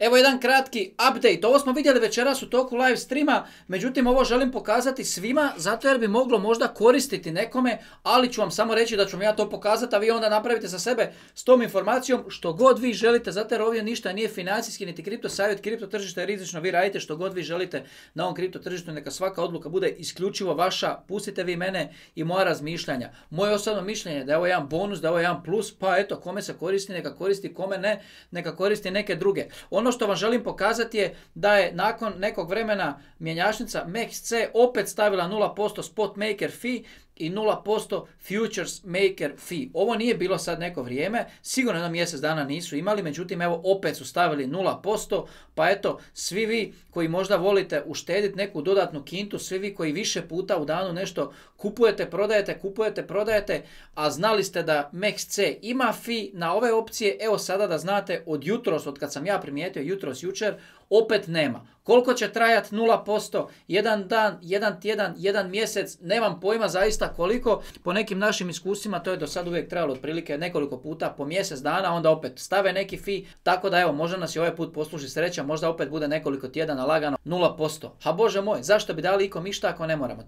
Evo jedan kratki update, ovo smo vidjeli večeras u toku live streama, međutim ovo želim pokazati svima zato jer bi moglo možda koristiti nekome, ali ću vam samo reći da ću vam ja to pokazati, a vi onda napravite sa sebe s tom informacijom što god vi želite, zato jer ovdje ništa nije financijski niti kripto savjet, kripto tržište je rizično, vi radite što god vi želite na ovom kripto tržištu, neka svaka odluka bude isključivo vaša, pustite vi mene i moja razmišljanja. Moje osobno mišljenje je da je ovo jedan bonus, da je ovo jedan plus, pa eto kome se koristi, neka koristi, kome ne, neka koristi neke druge. Ono ono što vam želim pokazati je da je nakon nekog vremena mjenjačnica MEXC opet stavila 0% spot maker fee i 0% futures maker fee. Ovo nije bilo sad neko vrijeme, sigurno jedno mjesec dana nisu imali, međutim evo opet su stavili 0%, pa eto svi vi koji možda volite uštediti neku dodatnu kintu, svi vi koji više puta u danu nešto kupujete, prodajete, kupujete, prodajete, a znali ste da mexC ima fee na ove opcije, evo sada da znate od jutros, od kad sam ja primijetio jutros jučer, opet nema. Koliko će trajati 0%, jedan dan, jedan tjedan, jedan mjesec, nemam pojma zaista koliko. Po nekim našim iskusima to je do sad uvijek trajalo otprilike nekoliko puta po mjesec dana, onda opet stave neki fi, tako da evo možda nas i ovaj put posluži sreća, možda opet bude nekoliko tjedana lagano 0%. Ha bože moj, zašto bi dali ikom išta ako ne moramo?